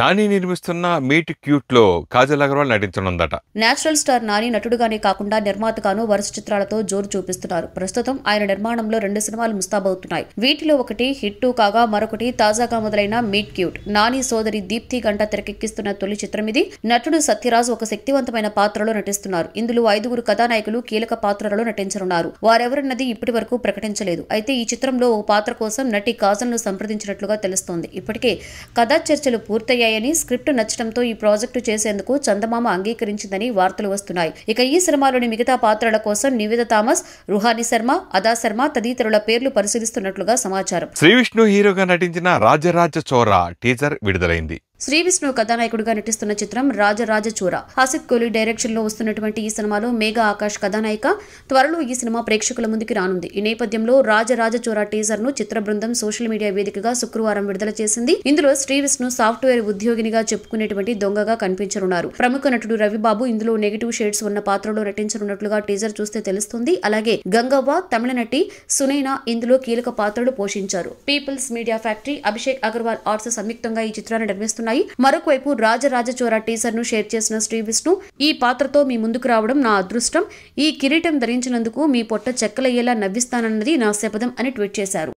నాని నిర్మిస్తున్న meet cute లో కాజల్ అగర్వాల్ నటించనుందట నేచురల్ స్టార్ నాని నటుడుగానే కాకుండా నిర్మాతగాను వరుస చిత్రాలతో జోరు చూపిస్తున్నారు ప్రస్తుతం ఆయన నిర్మాణంలో రెండు సినిమాలు ముస్తాబవుతున్నాయి వీటిలో ఒకటి హిట్ కాగా మరొకటి తాజాగా మొదలైన మీట్ క్యూట్ నాని సోదరి దీప్తి గంట తెరకెక్కిస్తున్న తొలి చిత్రం ఇది నటుడు సత్యరాజ్ ఒక శక్తివంతమైన పాత్రలో నటిస్తున్నారు ఇందులో ఐదుగురు కథానాయకులు కీలక పాత్రలలో నటించనున్నారు వారెవరన్నది ఇప్పటి వరకు ప్రకటించలేదు అయితే ఈ చిత్రంలో ఓ పాత్ర కోసం నటి కాజల్ ను సంప్రదించినట్లుగా తెలుస్తోంది ఇప్పటికే కథా చర్చలు పూర్తయ్యాయి పూర్తయ్యాయని స్క్రిప్ట్ నచ్చడంతో ఈ ప్రాజెక్టు చేసేందుకు చందమామ అంగీకరించిందని వార్తలు వస్తున్నాయి ఇక ఈ సినిమాలోని మిగతా పాత్రల కోసం నివేద థామస్ రుహాని శర్మ అదా శర్మ తదితరుల పేర్లు పరిశీలిస్తున్నట్లుగా సమాచారం శ్రీ విష్ణు హీరోగా నటించిన రాజరాజ చోర టీజర్ విడుదలైంది శ్రీ విష్ణు కథానాయకుడిగా నటిస్తున్న చిత్రం రాజరాజచూర హసిత్ కోహ్లీ డైరెక్షన్ లో వస్తున్నటువంటి ఈ సినిమాలో మేఘ ఆకాష్ కథానాయిక త్వరలో ఈ సినిమా ప్రేక్షకుల ముందుకు రానుంది ఈ నేపథ్యంలో రాజరాజచూర టీజర్ ను చిత్ర బృందం సోషల్ మీడియా వేదికగా శుక్రవారం విడుదల చేసింది ఇందులో శ్రీ విష్ణు సాఫ్ట్వేర్ ఉద్యోగినిగా చెప్పుకునేటువంటి దొంగగా కనిపించనున్నారు ప్రముఖ నటుడు రవిబాబు ఇందులో నెగిటివ్ షేడ్స్ ఉన్న పాత్రలో నటించనున్నట్లుగా టీజర్ చూస్తే తెలుస్తుంది అలాగే గంగవ్వ తమిళ నటి సునైనా ఇందులో కీలక పాత్రలు పోషించారు people's media factory Abhishek Agarwal arts సంయుక్తంగా ఈ చిత్రాన్ని నిర్మిస్తున్నారు ఉన్నాయి మరొకవైపు రాజరాజ చోర టీజర్ ను షేర్ చేసిన శ్రీ విష్ణు ఈ పాత్రతో మీ ముందుకు రావడం నా అదృష్టం ఈ కిరీటం ధరించినందుకు మీ పొట్ట చెక్కలయ్యేలా నవ్విస్తానన్నది నా శపథం అని ట్వీట్ చేశారు